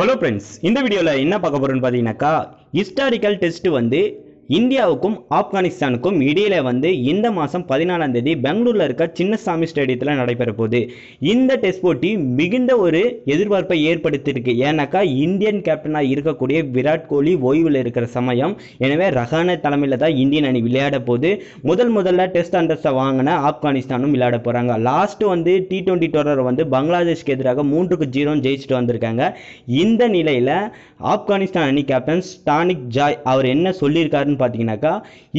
hello friends இந்த வீடியோவில் என்ன பார்க்க போகிறோன்னு பார்த்தீங்கன்னாக்கா ஹிஸ்டாரிக்கல் டெஸ்ட் வந்து இந்தியாவுக்கும் ஆப்கானிஸ்தானுக்கும் இடையில வந்து இந்த மாதம் பதினாலாம் தேதி பெங்களூரில் இருக்க சின்னசாமி ஸ்டேடியத்தில் நடைபெற போகுது இந்த டெஸ்ட் போட்டி மிகுந்த ஒரு எதிர்பார்ப்பை ஏற்படுத்தியிருக்கு ஏன்னாக்கா இந்தியன் கேப்டனாக இருக்கக்கூடிய விராட் கோலி ஓய்வில் இருக்கிற சமயம் எனவே ரஹான தலைமையில் தான் இந்தியன் அணி விளையாட போது முதல் முதல்ல டெஸ்ட் அண்டர்ஸை வாங்கின ஆப்கானிஸ்தானும் விளையாட போகிறாங்க லாஸ்ட் வந்து டி டுவெண்ட்டி டோரர் வந்து பங்களாதேஷ்க்கு எதிராக மூன்றுக்கு ஜீரோ ஜெயிச்சுட்டு வந்திருக்காங்க இந்த நிலையில் ஆப்கானிஸ்தான் அணி கேப்டன் ஸ்டானிக் ஜாய் அவர் என்ன சொல்லியிருக்காருன்னு பார்த்தீங்கன்னாக்கா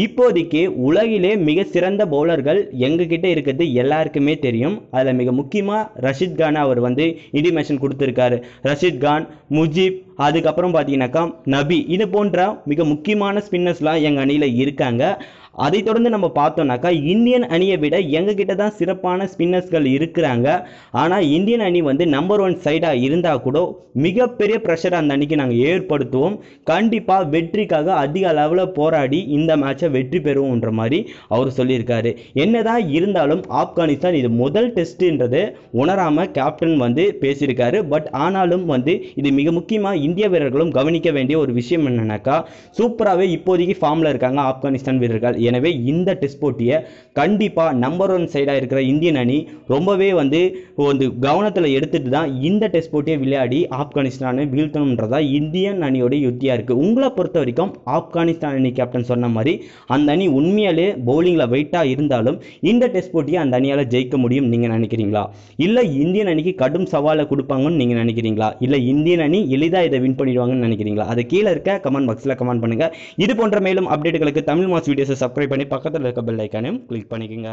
இப்போதைக்கு உலகிலே மிக சிறந்த பவுலர்கள் எங்ககிட்ட இருக்கிறது எல்லாருக்குமே தெரியும் அதில் மிக முக்கியமாக ரஷித் கான் அவர் வந்து இண்டிமேஷன் கொடுத்துருக்காரு ரஷித் கான் முஜீப் அதுக்கப்புறம் பார்த்தீங்கன்னாக்கா நபி இது போன்ற மிக முக்கியமான ஸ்பின்னர்ஸ்லாம் எங்கள் அணியில் இருக்காங்க அதை தொடர்ந்து நம்ம பார்த்தோம்னாக்கா இந்தியன் அணியை விட எங்ககிட்ட தான் சிறப்பான ஸ்பின்னர்ஸ்கள் இருக்கிறாங்க ஆனால் இந்தியன் அணி வந்து நம்பர் ஒன் சைடாக இருந்தால் கூட மிகப்பெரிய ப்ரெஷர் அந்த அணிக்கு நாங்கள் ஏற்படுத்துவோம் கண்டிப்பாக வெற்றிக்காக அதிக அளவில் போராடி இந்த மேட்சை வெற்றி பெறுவோன்ற மாதிரி அவர் சொல்லியிருக்காரு என்னதான் இருந்தாலும் ஆப்கானிஸ்தான் இது முதல் டெஸ்ட்ன்றது உணராம கேப்டன் வந்து பேசியிருக்காரு பட் ஆனாலும் வந்து இது மிக முக்கியமாக இந்திய வீரர்களும் கவனிக்க வேண்டிய ஒரு விஷயம் என்னன்னாக்கா சூப்பராகவே இப்போதைக்கு ஃபார்மில் இருக்காங்க ஆப்கானிஸ்தான் வீரர்கள் எனவே இந்த டெஸ்ட் போட்டியை கண்டிப்பாக நம்பர் ஒன் சைடாக இருக்கிற இந்தியன் அணி ரொம்பவே வந்து வந்து கவனத்தில் எடுத்துகிட்டு தான் இந்த டெஸ்ட் போட்டியை விளையாடி ஆப்கானிஸ்தானை வீழ்த்தணுன்றதா இந்தியன் அணியோட யுத்தியாக இருக்குது உங்களை பொறுத்த வரைக்கும் ஆப்கானிஸ்தான் அணி கேப்டன் சொன்ன மாதிரி அந்த அணி உண்மையாலே பவுலிங்கில் வெயிட்டாக இருந்தாலும் இந்த டெஸ்ட் போட்டியை அந்த அணியால் ஜெயிக்க முடியும் நீங்கள் நினைக்கிறீங்களா இல்லை இந்தியன் அணிக்கு கடும் சவாலை கொடுப்பாங்கன்னு நீங்கள் நினைக்கிறீங்களா இல்லை இந்தியன் அணி எளிதாக இதை வின் பண்ணிடுவாங்கன்னு நினைக்கிறீங்களா அது கீழே இருக்க கமெண்ட் பாக்ஸில் கமெண்ட் பண்ணுங்கள் இது போன்ற மேலும் அப்டேட்டுகளுக்கு தமிழ் மாஸ் வீடியோஸை சப்ஸ்கிரைப் பண்ணி பக்கத்தில் இருக்க பெல் ஐக்கானையும் கிளிக் பண்ணிக்கோங்க